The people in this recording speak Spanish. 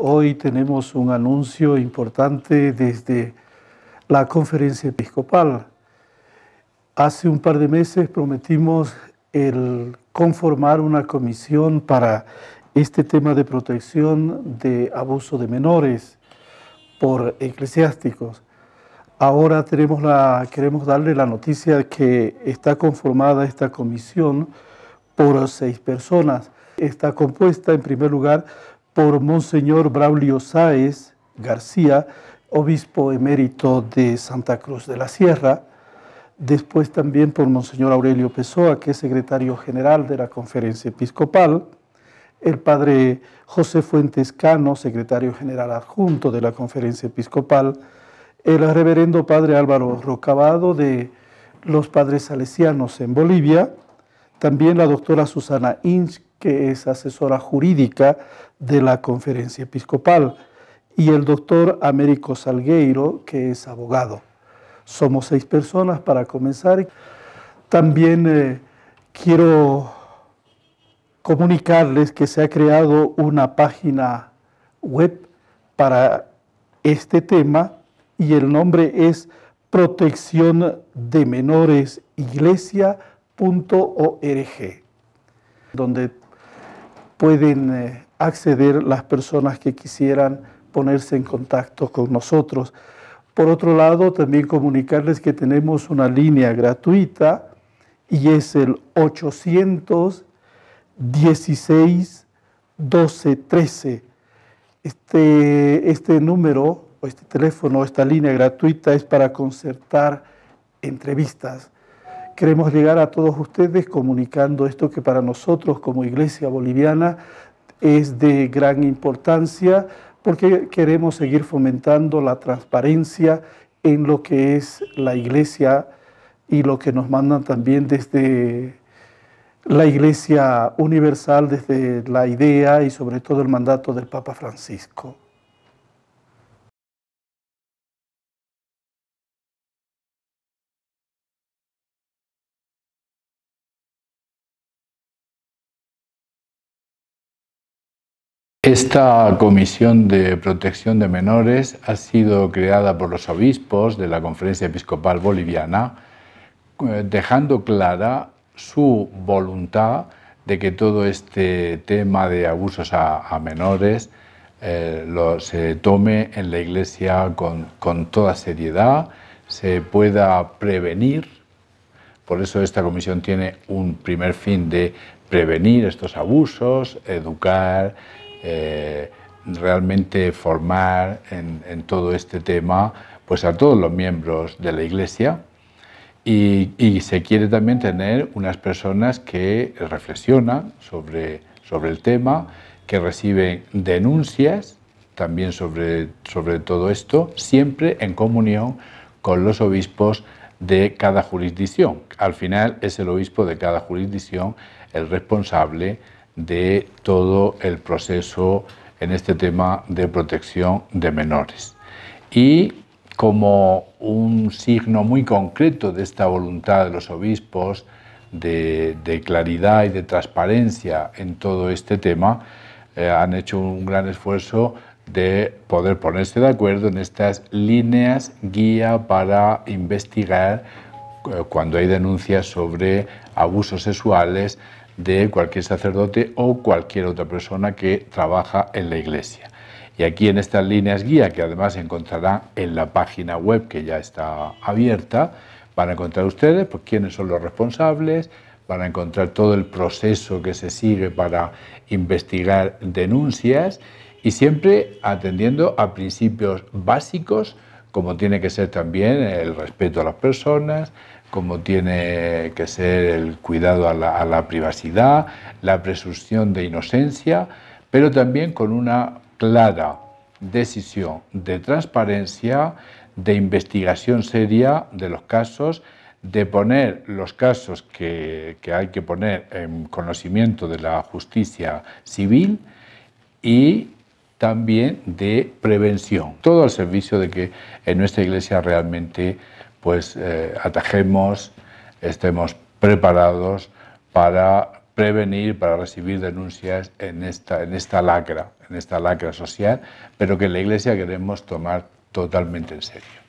hoy tenemos un anuncio importante desde la conferencia episcopal. Hace un par de meses prometimos el conformar una comisión para este tema de protección de abuso de menores por eclesiásticos. Ahora tenemos la, queremos darle la noticia que está conformada esta comisión por seis personas. Está compuesta en primer lugar por Monseñor Braulio Sáez García, obispo emérito de Santa Cruz de la Sierra, después también por Monseñor Aurelio Pessoa, que es secretario general de la Conferencia Episcopal, el padre José Fuentes Cano, secretario general adjunto de la Conferencia Episcopal, el reverendo padre Álvaro Rocabado de los Padres Salesianos en Bolivia, también la doctora Susana Inch, que es asesora jurídica de la conferencia episcopal, y el doctor Américo Salgueiro, que es abogado. Somos seis personas para comenzar. También eh, quiero comunicarles que se ha creado una página web para este tema y el nombre es protección de menores donde pueden eh, acceder las personas que quisieran ponerse en contacto con nosotros. Por otro lado, también comunicarles que tenemos una línea gratuita y es el 816 12 13. Este, este número este teléfono, esta línea gratuita es para concertar entrevistas Queremos llegar a todos ustedes comunicando esto que para nosotros como Iglesia Boliviana es de gran importancia porque queremos seguir fomentando la transparencia en lo que es la Iglesia y lo que nos mandan también desde la Iglesia Universal, desde la idea y sobre todo el mandato del Papa Francisco. Esta Comisión de Protección de Menores ha sido creada por los obispos de la Conferencia Episcopal Boliviana, eh, dejando clara su voluntad de que todo este tema de abusos a, menores eh, se tome en la Iglesia con, con toda seriedad, se pueda prevenir. Por eso esta comisión tiene un primer fin de prevenir estos abusos, educar, eh, realmente formar en, todo este tema pues a todos los miembros de la Iglesia y, se quiere también tener unas personas que reflexionan sobre, el tema, que reciben denuncias también sobre, sobre todo esto, siempre en comunión con los obispos de cada jurisdicción. Al final es el obispo de cada jurisdicción el responsable de todo el proceso en este tema de protección de menores. Y como un signo muy concreto de esta voluntad de los obispos de, claridad y de transparencia en todo este tema, eh, han hecho un gran esfuerzo de poder ponerse de acuerdo en estas líneas guía para investigar eh, cuando hay denuncias sobre abusos sexuales de cualquier sacerdote o cualquier otra persona que trabaja en la iglesia. Y aquí en estas líneas guía, que además se encontrará en la página web que ya está abierta, van a encontrar ustedes pues, quiénes son los responsables, van a encontrar todo el proceso que se sigue para investigar denuncias y siempre atendiendo a principios básicos como tiene que ser también el respeto a las personas, como tiene que ser el cuidado a la, privacidad, la presunción de inocencia, pero también con una clara decisión de transparencia, de investigación seria de los casos, de poner los casos que hay que poner en conocimiento de la justicia civil y también de prevención. Todo al servicio de que en nuestra iglesia realmente pues eh, atajemos, estemos preparados para prevenir, para recibir denuncias en esta, en esta lacra, en esta lacra social, pero que la iglesia queremos tomar totalmente en serio.